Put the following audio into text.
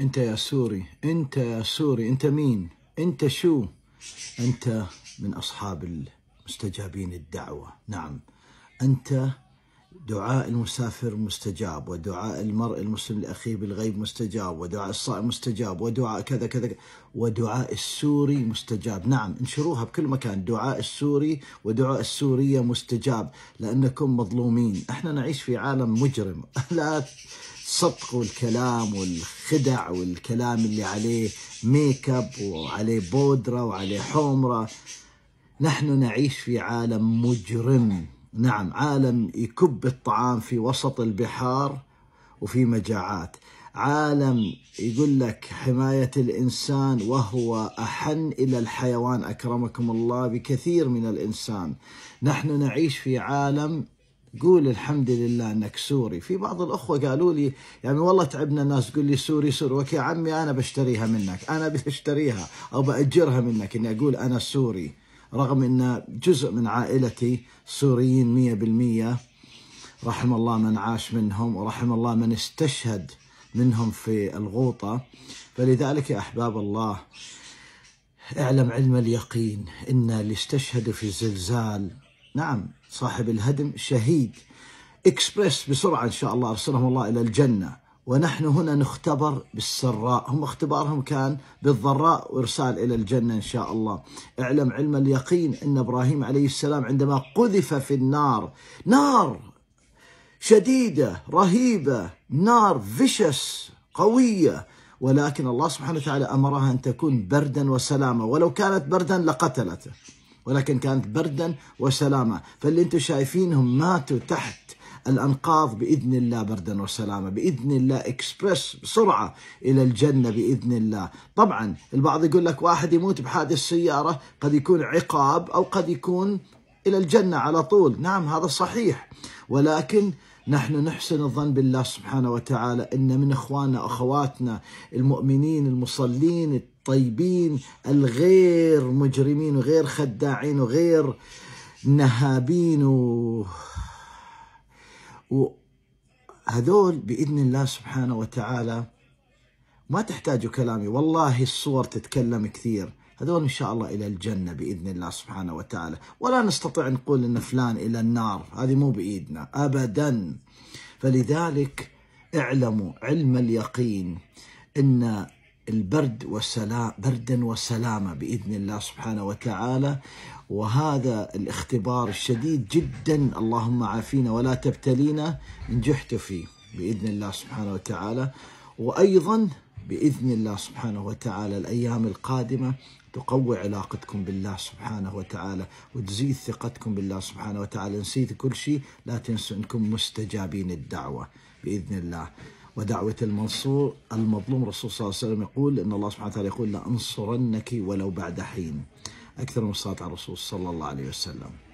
انت يا سوري انت يا سوري انت مين انت شو انت من اصحاب المستجابين الدعوه نعم انت دعاء المسافر مستجاب ودعاء المرء المسلم لاخيه بالغيب مستجاب ودعاء الصائم مستجاب ودعاء كذا كذا ودعاء السوري مستجاب نعم انشروها بكل مكان دعاء السوري ودعاء السورية مستجاب لأنكم مظلومين احنا نعيش في عالم مجرم لا الصدق والكلام والخدع والكلام اللي عليه ميك اب وعليه بودره وعليه حمره نحن نعيش في عالم مجرم نعم عالم يكب الطعام في وسط البحار وفي مجاعات عالم يقول لك حماية الإنسان وهو أحن إلى الحيوان أكرمكم الله بكثير من الإنسان نحن نعيش في عالم قول الحمد لله انك سوري في بعض الاخوه قالوا لي يعني والله تعبنا الناس تقول لي سوري سوري وك يا عمي انا بشتريها منك انا بشتريها او باجرها منك اني اقول انا سوري رغم ان جزء من عائلتي سوريين 100% رحم الله من عاش منهم ورحم الله من استشهد منهم في الغوطة فلذلك يا أحباب الله اعلم علم اليقين إن اللي استشهدوا في الزلزال نعم صاحب الهدم شهيد اكسبرس بسرعة إن شاء الله أرسلهم الله إلى الجنة ونحن هنا نختبر بالسراء هم اختبارهم كان بالضراء وإرسال إلى الجنة إن شاء الله اعلم علم اليقين أن إبراهيم عليه السلام عندما قذف في النار نار شديدة رهيبة نار فيشس قوية ولكن الله سبحانه وتعالى أمرها أن تكون بردا وسلاما ولو كانت بردا لقتلته ولكن كانت بردا وسلاما فاللي انتم شايفينهم ماتوا تحت الأنقاض بإذن الله بردا وسلامة بإذن الله إكسبرس بسرعة إلى الجنة بإذن الله طبعا البعض يقول لك واحد يموت بحادث سيارة قد يكون عقاب أو قد يكون إلى الجنة على طول نعم هذا صحيح ولكن نحن نحسن الظن بالله سبحانه وتعالى ان من اخواننا واخواتنا المؤمنين المصلين الطيبين الغير مجرمين وغير خداعين وغير نهابين و... هذول باذن الله سبحانه وتعالى ما تحتاجوا كلامي والله الصور تتكلم كثير هذول إن شاء الله إلى الجنة بإذن الله سبحانه وتعالى ولا نستطيع نقول أن فلان إلى النار هذه مو بإيدنا أبدا فلذلك اعلموا علم اليقين أن البرد والسلام بردا وسلامة بإذن الله سبحانه وتعالى وهذا الاختبار الشديد جدا اللهم عافينا ولا تبتلينا نجحت فيه بإذن الله سبحانه وتعالى وأيضا باذن الله سبحانه وتعالى الايام القادمه تقوي علاقتكم بالله سبحانه وتعالى وتزيد ثقتكم بالله سبحانه وتعالى نسيت كل شيء لا تنسوا انكم مستجابين الدعوه باذن الله ودعوة المنصور المظلوم الرسول صلى الله عليه وسلم يقول إن الله سبحانه وتعالى يقول لأنصرنك ولو بعد حين أكثر من صلاة على الرسول صلى الله عليه وسلم